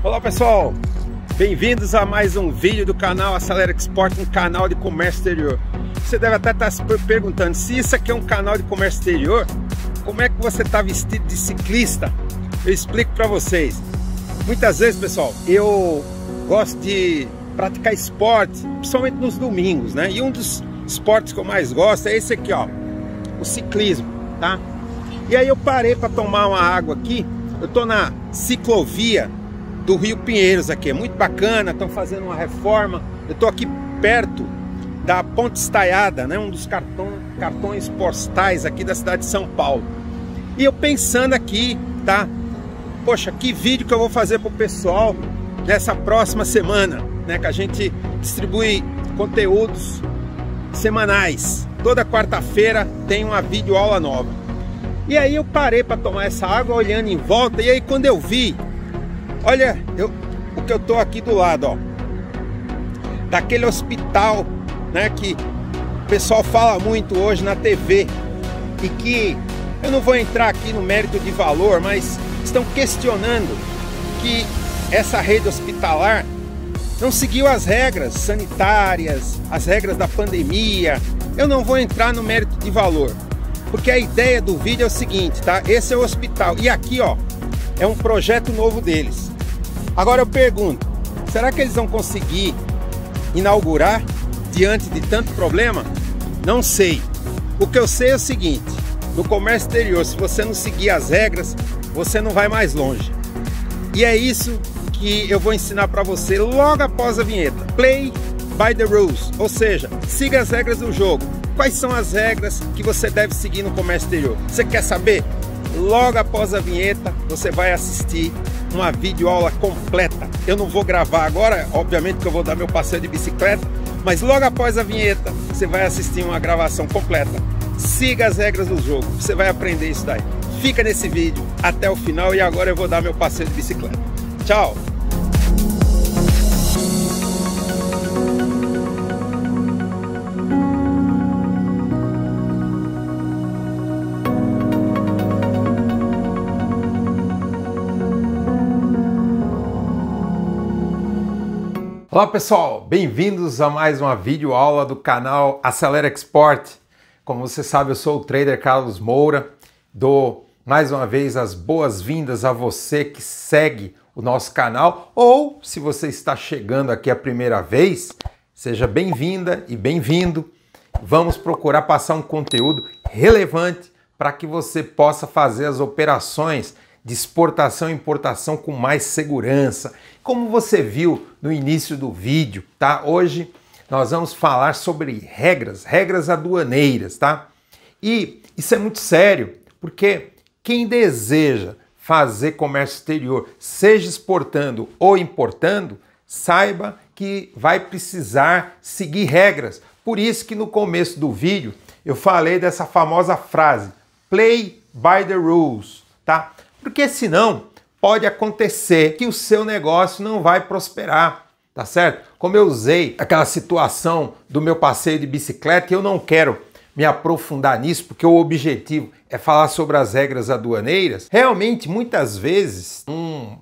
Olá pessoal, bem-vindos a mais um vídeo do canal Acelera Export, um canal de comércio exterior. Você deve até estar tá se perguntando, se isso aqui é um canal de comércio exterior, como é que você está vestido de ciclista? Eu explico para vocês. Muitas vezes, pessoal, eu gosto de praticar esporte, principalmente nos domingos, né? E um dos esportes que eu mais gosto é esse aqui, ó, o ciclismo, tá? E aí eu parei para tomar uma água aqui. Eu tô na ciclovia do Rio Pinheiros aqui. É muito bacana, estão fazendo uma reforma. Eu estou aqui perto da Ponte Estaiada, né? um dos cartão, cartões postais aqui da cidade de São Paulo. E eu pensando aqui, tá? Poxa, que vídeo que eu vou fazer para o pessoal nessa próxima semana, né? Que a gente distribui conteúdos semanais. Toda quarta-feira tem uma videoaula nova. E aí eu parei para tomar essa água, olhando em volta, e aí quando eu vi Olha eu, o que eu tô aqui do lado, ó. Daquele hospital, né? Que o pessoal fala muito hoje na TV. E que eu não vou entrar aqui no mérito de valor, mas estão questionando que essa rede hospitalar não seguiu as regras sanitárias, as regras da pandemia. Eu não vou entrar no mérito de valor, porque a ideia do vídeo é o seguinte, tá? Esse é o hospital e aqui, ó, é um projeto novo deles. Agora eu pergunto, será que eles vão conseguir inaugurar diante de tanto problema? Não sei. O que eu sei é o seguinte: no comércio exterior, se você não seguir as regras, você não vai mais longe. E é isso que eu vou ensinar para você logo após a vinheta. Play by the rules, ou seja, siga as regras do jogo. Quais são as regras que você deve seguir no comércio exterior? Você quer saber? Logo após a vinheta, você vai assistir uma videoaula completa. Eu não vou gravar agora, obviamente que eu vou dar meu passeio de bicicleta, mas logo após a vinheta você vai assistir uma gravação completa. Siga as regras do jogo, você vai aprender isso daí. Fica nesse vídeo até o final e agora eu vou dar meu passeio de bicicleta. Tchau! Olá pessoal, bem-vindos a mais uma vídeo aula do canal Acelera Export. Como você sabe, eu sou o trader Carlos Moura. Dou mais uma vez as boas-vindas a você que segue o nosso canal ou se você está chegando aqui a primeira vez, seja bem-vinda e bem-vindo. Vamos procurar passar um conteúdo relevante para que você possa fazer as operações de exportação e importação com mais segurança. Como você viu no início do vídeo, tá? Hoje nós vamos falar sobre regras, regras aduaneiras, tá? E isso é muito sério, porque quem deseja fazer comércio exterior, seja exportando ou importando, saiba que vai precisar seguir regras. Por isso que no começo do vídeo eu falei dessa famosa frase: play by the rules, tá? Porque senão pode acontecer que o seu negócio não vai prosperar, tá certo? Como eu usei aquela situação do meu passeio de bicicleta, eu não quero me aprofundar nisso, porque o objetivo é falar sobre as regras aduaneiras. Realmente, muitas vezes, um,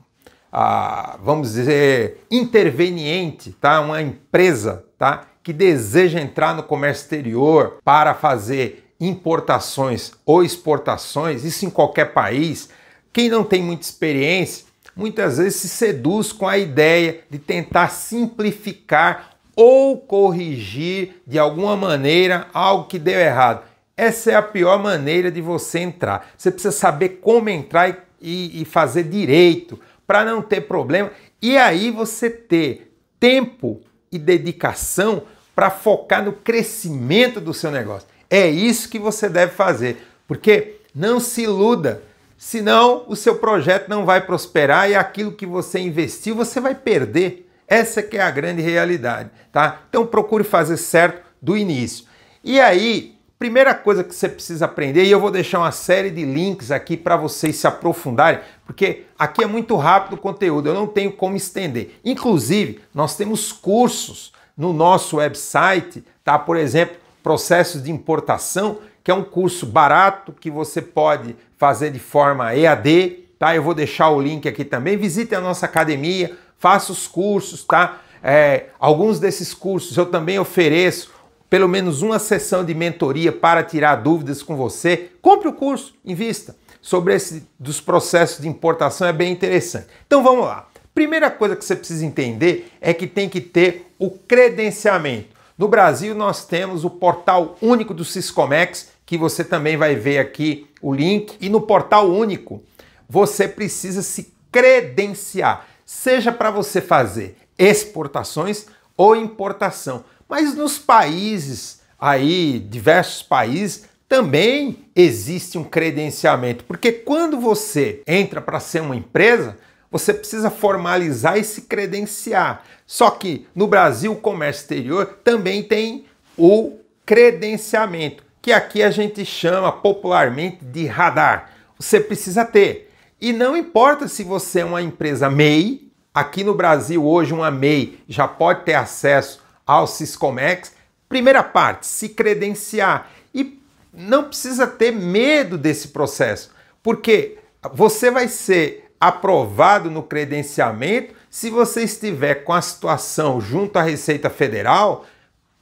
ah, vamos dizer, interveniente, tá? uma empresa tá? que deseja entrar no comércio exterior para fazer importações ou exportações, isso em qualquer país, quem não tem muita experiência, muitas vezes se seduz com a ideia de tentar simplificar ou corrigir de alguma maneira algo que deu errado. Essa é a pior maneira de você entrar. Você precisa saber como entrar e, e fazer direito para não ter problema. E aí você ter tempo e dedicação para focar no crescimento do seu negócio. É isso que você deve fazer, porque não se iluda. Senão, o seu projeto não vai prosperar e aquilo que você investiu você vai perder. Essa que é a grande realidade, tá? Então procure fazer certo do início. E aí, primeira coisa que você precisa aprender, e eu vou deixar uma série de links aqui para vocês se aprofundarem, porque aqui é muito rápido o conteúdo, eu não tenho como estender. Inclusive, nós temos cursos no nosso website, tá? Por exemplo, processos de importação que é um curso barato que você pode fazer de forma EAD, tá? Eu vou deixar o link aqui também. Visite a nossa academia, faça os cursos, tá? É, alguns desses cursos eu também ofereço pelo menos uma sessão de mentoria para tirar dúvidas com você. Compre o curso, invista. Sobre esse dos processos de importação é bem interessante. Então vamos lá. Primeira coisa que você precisa entender é que tem que ter o credenciamento. No Brasil, nós temos o portal único do Ciscomex que você também vai ver aqui o link. E no portal único, você precisa se credenciar, seja para você fazer exportações ou importação. Mas nos países aí, diversos países, também existe um credenciamento, porque quando você entra para ser uma empresa, você precisa formalizar e se credenciar. Só que no Brasil, o comércio exterior também tem o credenciamento que aqui a gente chama popularmente de radar. Você precisa ter. E não importa se você é uma empresa MEI, aqui no Brasil hoje uma MEI já pode ter acesso ao Ciscomex. Primeira parte, se credenciar. E não precisa ter medo desse processo, porque você vai ser aprovado no credenciamento se você estiver com a situação junto à Receita Federal,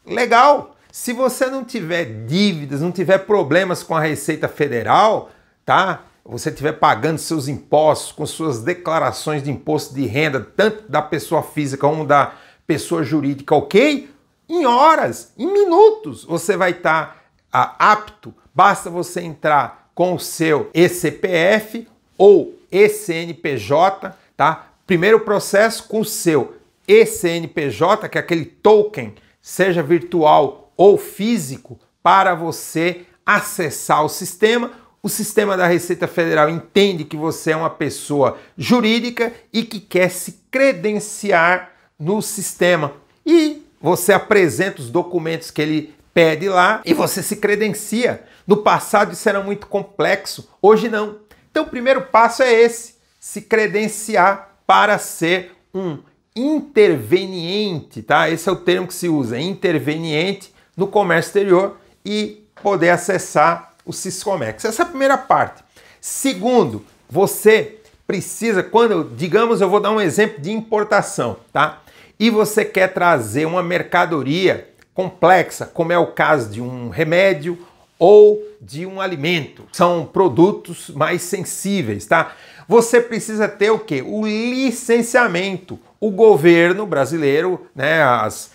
legal, se você não tiver dívidas, não tiver problemas com a Receita Federal, tá? Você estiver pagando seus impostos com suas declarações de imposto de renda, tanto da pessoa física como da pessoa jurídica, ok? Em horas, em minutos, você vai estar tá, ah, apto. Basta você entrar com o seu ECPF ou ECNPJ, tá? Primeiro processo com o seu ECNPJ, que é aquele token, seja virtual ou físico para você acessar o sistema. O sistema da Receita Federal entende que você é uma pessoa jurídica e que quer se credenciar no sistema. E você apresenta os documentos que ele pede lá e você se credencia. No passado isso era muito complexo, hoje não. Então o primeiro passo é esse: se credenciar para ser um interveniente, tá? Esse é o termo que se usa, interveniente no comércio exterior e poder acessar o Siscomex. Essa é a primeira parte. Segundo, você precisa, quando, digamos, eu vou dar um exemplo de importação, tá? E você quer trazer uma mercadoria complexa, como é o caso de um remédio ou de um alimento. São produtos mais sensíveis, tá? Você precisa ter o quê? O licenciamento. O governo brasileiro, né, as,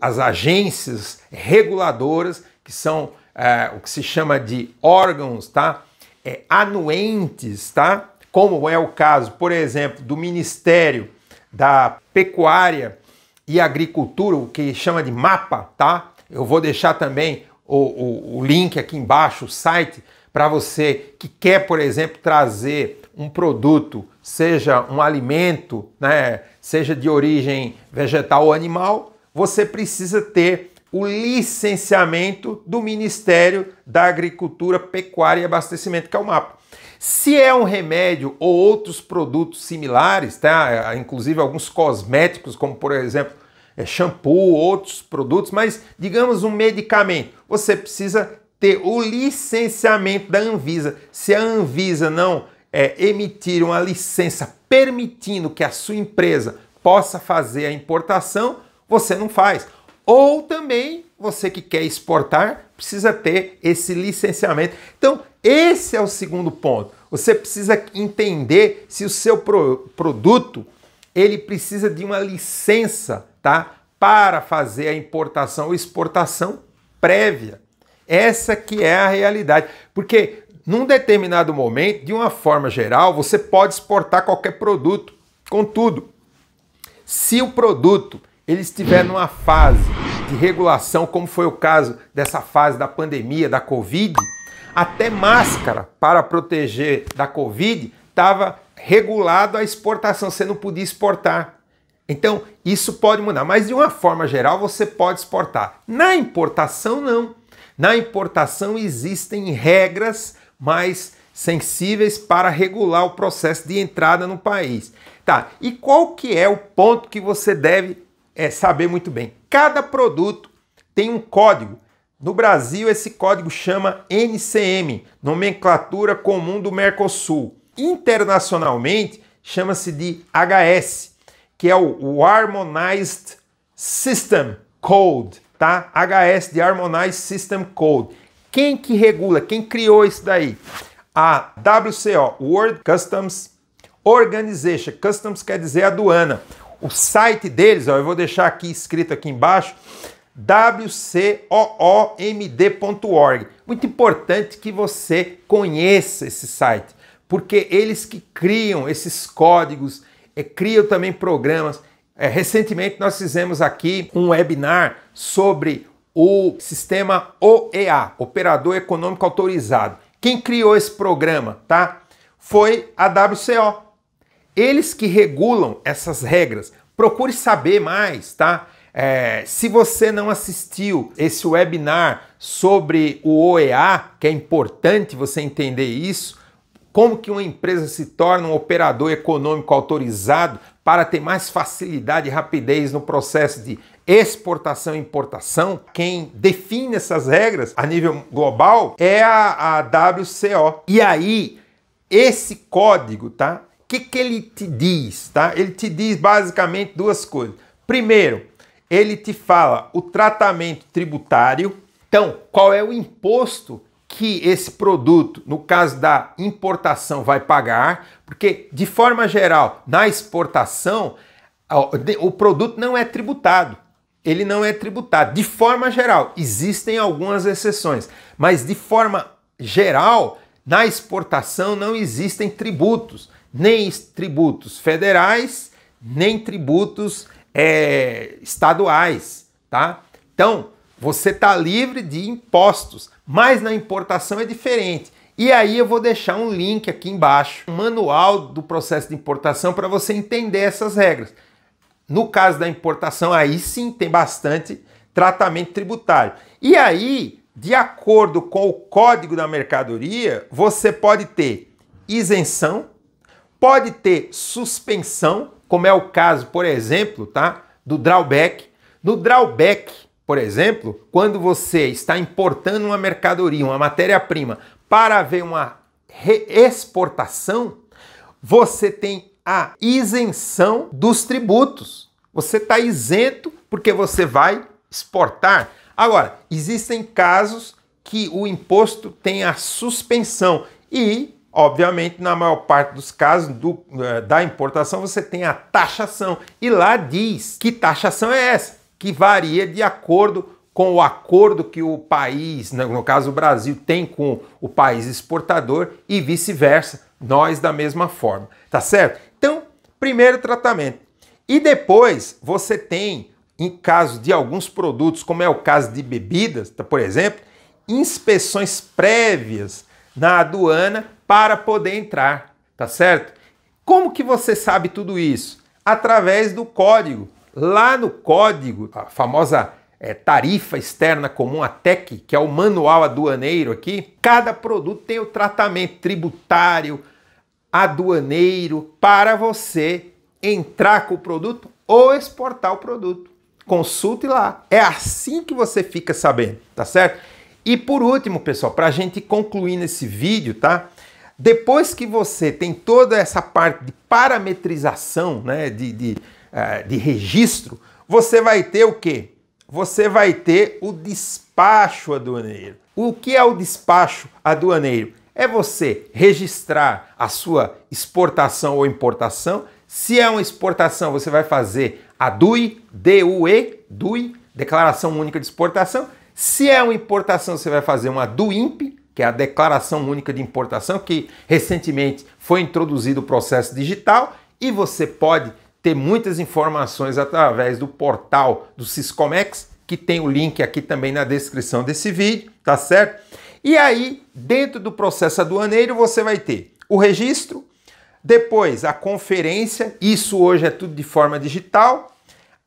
as agências reguladoras, que são é, o que se chama de órgãos tá? É, anuentes, tá? como é o caso, por exemplo, do Ministério da Pecuária e Agricultura, o que chama de MAPA. Tá? Eu vou deixar também o, o, o link aqui embaixo, o site, para você que quer, por exemplo, trazer um produto, seja um alimento, né, seja de origem vegetal ou animal, você precisa ter o licenciamento do Ministério da Agricultura, Pecuária e Abastecimento, que é o MAPA. Se é um remédio ou outros produtos similares, tá? inclusive alguns cosméticos, como por exemplo é, shampoo, outros produtos, mas digamos um medicamento, você precisa ter o licenciamento da Anvisa. Se a Anvisa não é, emitir uma licença permitindo que a sua empresa possa fazer a importação, você não faz. Ou também você que quer exportar precisa ter esse licenciamento. Então, esse é o segundo ponto. Você precisa entender se o seu pro produto ele precisa de uma licença, tá? Para fazer a importação ou exportação prévia. Essa que é a realidade. Porque num determinado momento, de uma forma geral, você pode exportar qualquer produto. Contudo, se o produto ele estiver numa fase de regulação, como foi o caso dessa fase da pandemia da Covid, até máscara para proteger da Covid estava regulado a exportação, você não podia exportar. Então, isso pode mudar, mas de uma forma geral você pode exportar. Na importação, não. Na importação existem regras mais sensíveis para regular o processo de entrada no país. Tá, e qual que é o ponto que você deve é, saber muito bem. Cada produto tem um código. No Brasil, esse código chama NCM, Nomenclatura Comum do Mercosul. Internacionalmente, chama-se de HS, que é o Harmonized System Code, tá? HS de Harmonized System Code. Quem que regula? Quem criou isso daí? A WCO, World Customs Organization. Customs quer dizer aduana o site deles, ó, eu vou deixar aqui escrito aqui embaixo, wcoomd.org. Muito importante que você conheça esse site, porque eles que criam esses códigos, é, criam também programas. É, recentemente nós fizemos aqui um webinar sobre o sistema OEA, Operador Econômico Autorizado. Quem criou esse programa, tá? Foi a WCO, eles que regulam essas regras. Procure saber mais, tá? É, se você não assistiu esse webinar sobre o OEA, que é importante você entender isso, como que uma empresa se torna um operador econômico autorizado para ter mais facilidade e rapidez no processo de exportação e importação, quem define essas regras a nível global é a, a WCO. E aí, esse código, tá? que, que ele te diz? Tá? Ele te diz basicamente duas coisas. Primeiro, ele te fala o tratamento tributário. Então, qual é o imposto que esse produto, no caso da importação, vai pagar? Porque, de forma geral, na exportação, o produto não é tributado. Ele não é tributado. De forma geral, existem algumas exceções, mas de forma geral, na exportação não existem tributos nem tributos federais, nem tributos é, estaduais, tá? Então, você está livre de impostos, mas na importação é diferente. E aí eu vou deixar um link aqui embaixo, um manual do processo de importação para você entender essas regras. No caso da importação, aí sim tem bastante tratamento tributário. E aí, de acordo com o código da mercadoria, você pode ter isenção pode ter suspensão, como é o caso, por exemplo, tá, do drawback. No drawback, por exemplo, quando você está importando uma mercadoria, uma matéria-prima, para haver uma reexportação, você tem a isenção dos tributos. Você está isento porque você vai exportar. Agora, existem casos que o imposto tem a suspensão e Obviamente, na maior parte dos casos do, eh, da importação, você tem a taxação. E lá diz que taxação é essa, que varia de acordo com o acordo que o país, né, no caso o Brasil, tem com o país exportador e vice-versa, nós da mesma forma, tá certo? Então, primeiro tratamento. E depois você tem, em caso de alguns produtos, como é o caso de bebidas, tá, por exemplo, inspeções prévias na aduana para poder entrar, tá certo? Como que você sabe tudo isso? Através do código. Lá no código, a famosa é, tarifa externa comum, a TEC, que é o manual aduaneiro aqui, cada produto tem o tratamento tributário, aduaneiro, para você entrar com o produto ou exportar o produto. Consulte lá. É assim que você fica sabendo, tá certo? E por último, pessoal, para a gente concluir nesse vídeo, tá? Depois que você tem toda essa parte de parametrização, né, de, de, eh, de registro, você vai ter o quê? Você vai ter o despacho aduaneiro. O que é o despacho aduaneiro? É você registrar a sua exportação ou importação. Se é uma exportação, você vai fazer a DUI, DUE, DUI, Declaração Única de Exportação. Se é uma importação, você vai fazer uma duimp, que é a Declaração Única de Importação, que recentemente foi introduzido o processo digital e você pode ter muitas informações através do portal do Siscomex, que tem o link aqui também na descrição desse vídeo, tá certo? E aí, dentro do processo aduaneiro, você vai ter o registro, depois a conferência, isso hoje é tudo de forma digital,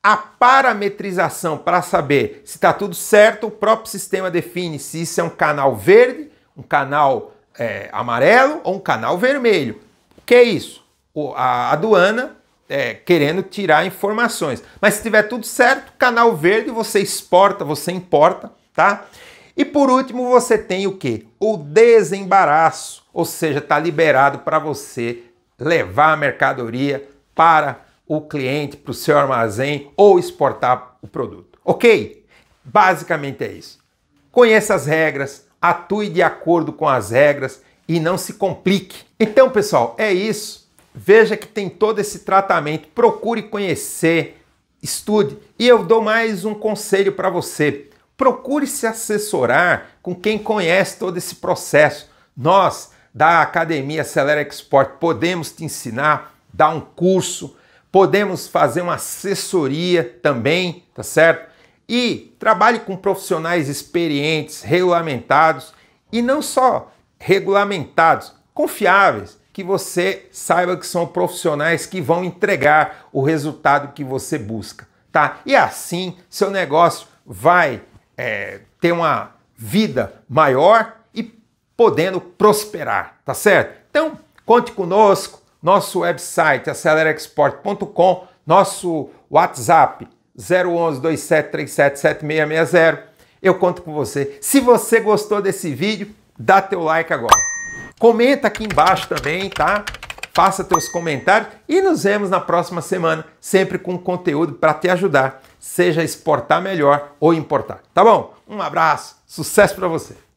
a parametrização para saber se está tudo certo, o próprio sistema define se isso é um canal verde, um canal é, amarelo ou um canal vermelho. O que é isso? O, a aduana é, querendo tirar informações. Mas se tiver tudo certo, canal verde você exporta, você importa, tá? E por último, você tem o que? O desembaraço, ou seja, está liberado para você levar a mercadoria para o cliente para o seu armazém ou exportar o produto. Ok? Basicamente é isso. Conheça as regras, atue de acordo com as regras e não se complique. Então, pessoal, é isso. Veja que tem todo esse tratamento, procure conhecer, estude. E eu dou mais um conselho para você. Procure se assessorar com quem conhece todo esse processo. Nós, da Academia Acelera Export, podemos te ensinar, dar um curso, podemos fazer uma assessoria também, tá certo? E trabalhe com profissionais experientes, regulamentados e não só regulamentados, confiáveis, que você saiba que são profissionais que vão entregar o resultado que você busca, tá? E assim seu negócio vai é, ter uma vida maior e podendo prosperar, tá certo? Então conte conosco nosso website acelerexport.com, nosso WhatsApp 011 7660 Eu conto com você. Se você gostou desse vídeo, dá teu like agora. Comenta aqui embaixo também, tá? Faça teus comentários e nos vemos na próxima semana, sempre com conteúdo para te ajudar, seja exportar melhor ou importar. Tá bom? Um abraço, sucesso para você.